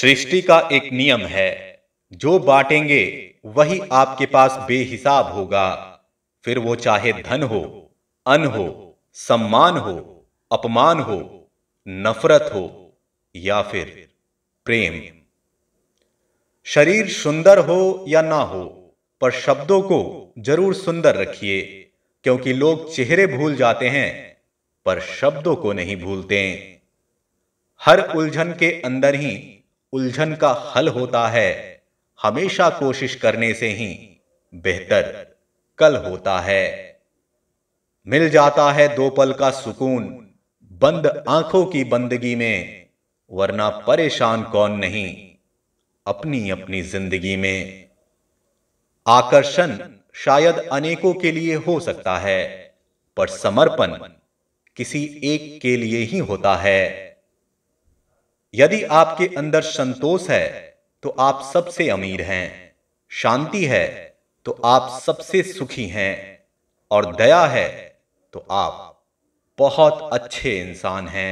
सृष्टि का एक नियम है जो बांटेंगे वही आपके पास बेहिसाब होगा फिर वो चाहे धन हो अन हो सम्मान हो अपमान हो नफरत हो या फिर प्रेम शरीर सुंदर हो या ना हो पर शब्दों को जरूर सुंदर रखिए क्योंकि लोग चेहरे भूल जाते हैं पर शब्दों को नहीं भूलते हर उलझन के अंदर ही उलझन का हल होता है हमेशा कोशिश करने से ही बेहतर कल होता है मिल जाता है दो पल का सुकून बंद आंखों की बंदगी में वरना परेशान कौन नहीं अपनी अपनी जिंदगी में आकर्षण शायद अनेकों के लिए हो सकता है पर समर्पण किसी एक के लिए ही होता है यदि आपके अंदर संतोष है तो आप सबसे अमीर हैं शांति है तो आप सबसे सुखी हैं और दया है तो आप बहुत अच्छे इंसान हैं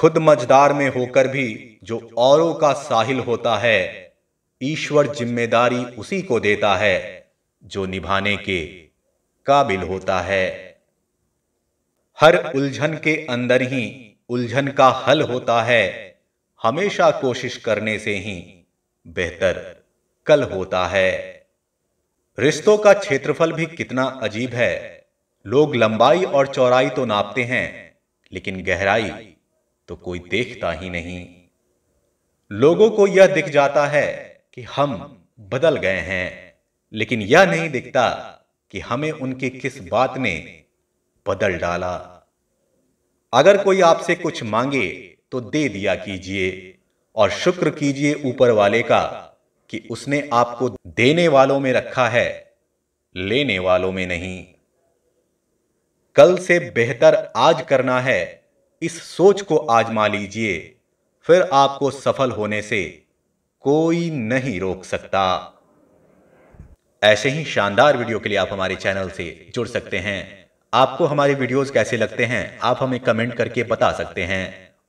खुद मजदार में होकर भी जो औरों का साहिल होता है ईश्वर जिम्मेदारी उसी को देता है जो निभाने के काबिल होता है हर उलझन के अंदर ही उलझन का हल होता है हमेशा कोशिश करने से ही बेहतर कल होता है रिश्तों का क्षेत्रफल भी कितना अजीब है लोग लंबाई और चौड़ाई तो नापते हैं लेकिन गहराई तो कोई देखता ही नहीं लोगों को यह दिख जाता है कि हम बदल गए हैं लेकिन यह नहीं दिखता कि हमें उनकी किस बात ने बदल डाला अगर कोई आपसे कुछ मांगे तो दे दिया कीजिए और शुक्र कीजिए ऊपर वाले का कि उसने आपको देने वालों में रखा है लेने वालों में नहीं कल से बेहतर आज करना है इस सोच को आजमा लीजिए फिर आपको सफल होने से कोई नहीं रोक सकता ऐसे ही शानदार वीडियो के लिए आप हमारे चैनल से जुड़ सकते हैं आपको हमारे वीडियोस कैसे लगते हैं आप हमें कमेंट करके बता सकते हैं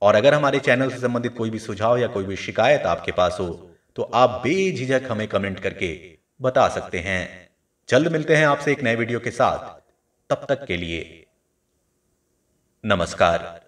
और अगर हमारे चैनल से संबंधित कोई भी सुझाव या कोई भी शिकायत आपके पास हो तो आप बेझिझक हमें कमेंट करके बता सकते हैं जल्द मिलते हैं आपसे एक नए वीडियो के साथ तब तक के लिए नमस्कार